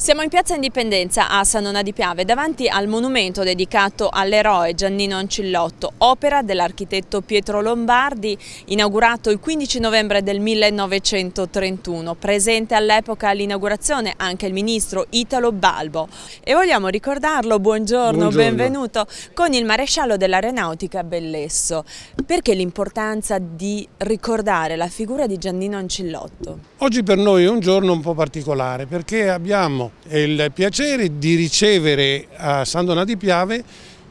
Siamo in piazza Indipendenza a San Nona di Piave davanti al monumento dedicato all'eroe Giannino Ancillotto, opera dell'architetto Pietro Lombardi, inaugurato il 15 novembre del 1931. Presente all'epoca all'inaugurazione anche il ministro Italo Balbo. E vogliamo ricordarlo, buongiorno, buongiorno. benvenuto, con il maresciallo dell'aeronautica Bellesso. Perché l'importanza di ricordare la figura di Giannino Ancillotto? Oggi per noi è un giorno un po' particolare perché abbiamo il piacere di ricevere a San Donà di Piave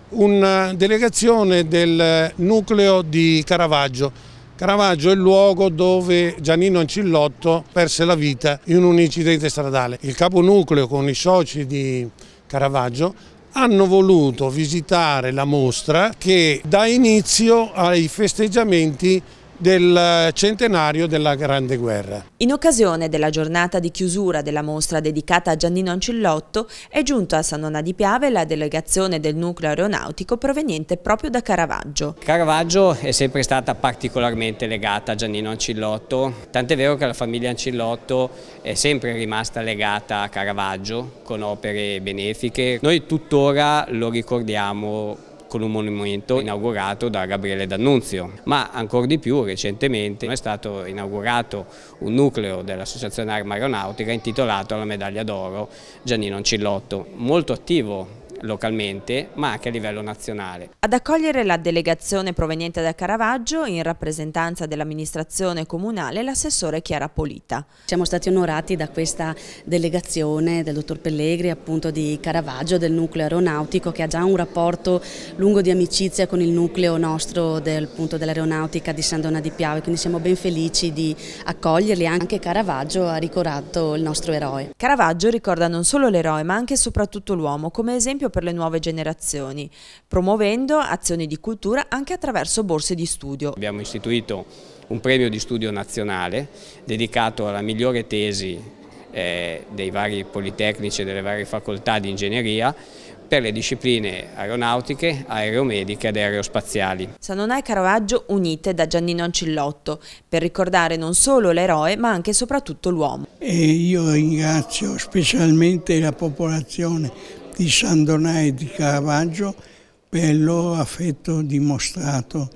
una delegazione del nucleo di Caravaggio. Caravaggio è il luogo dove Giannino Ancillotto perse la vita in un incidente stradale. Il capo nucleo con i soci di Caravaggio hanno voluto visitare la mostra che dà inizio ai festeggiamenti del centenario della Grande Guerra. In occasione della giornata di chiusura della mostra dedicata a Giannino Ancillotto è giunta a San Nona di Piave la delegazione del nucleo aeronautico proveniente proprio da Caravaggio. Caravaggio è sempre stata particolarmente legata a Giannino Ancillotto, tant'è vero che la famiglia Ancillotto è sempre rimasta legata a Caravaggio con opere benefiche. Noi tuttora lo ricordiamo con un monumento inaugurato da Gabriele D'Annunzio, ma ancora di più recentemente è stato inaugurato un nucleo dell'Associazione Arma Aeronautica intitolato alla medaglia d'oro Giannino Ancillotto, molto attivo localmente ma anche a livello nazionale. Ad accogliere la delegazione proveniente da Caravaggio in rappresentanza dell'amministrazione comunale l'assessore Chiara Polita. Siamo stati onorati da questa delegazione del dottor Pellegri appunto di Caravaggio del nucleo aeronautico che ha già un rapporto lungo di amicizia con il nucleo nostro del, dell'aeronautica di San Dona di Piave quindi siamo ben felici di accoglierli anche Caravaggio ha ricordato il nostro eroe. Caravaggio ricorda non solo l'eroe ma anche e soprattutto l'uomo come esempio esempio per le nuove generazioni, promuovendo azioni di cultura anche attraverso borse di studio. Abbiamo istituito un premio di studio nazionale dedicato alla migliore tesi eh, dei vari politecnici e delle varie facoltà di ingegneria per le discipline aeronautiche, aeromediche ed aerospaziali. Sanonai Caravaggio unite da Giannino Ancillotto per ricordare non solo l'eroe ma anche e soprattutto l'uomo. io ringrazio specialmente la popolazione di San Donai di Caravaggio per il loro affetto dimostrato,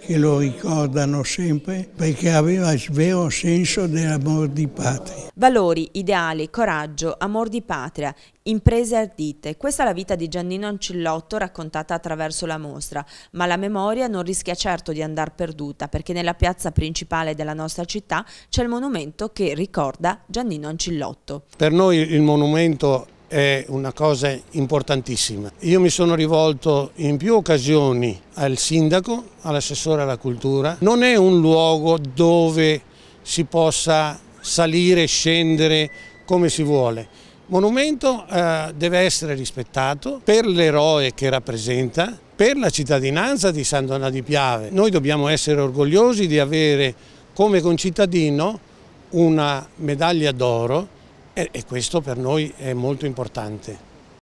che lo ricordano sempre perché aveva il vero senso dell'amor di patria. Valori, ideali, coraggio, amor di patria, imprese ardite. Questa è la vita di Giannino Ancillotto raccontata attraverso la mostra, ma la memoria non rischia certo di andar perduta perché nella piazza principale della nostra città c'è il monumento che ricorda Giannino Ancillotto. Per noi il monumento è una cosa importantissima. Io mi sono rivolto in più occasioni al sindaco, all'assessore alla cultura. Non è un luogo dove si possa salire e scendere come si vuole. Monumento eh, deve essere rispettato per l'eroe che rappresenta, per la cittadinanza di San Donà di Piave. Noi dobbiamo essere orgogliosi di avere come concittadino una medaglia d'oro e, questo per noi è molto importante.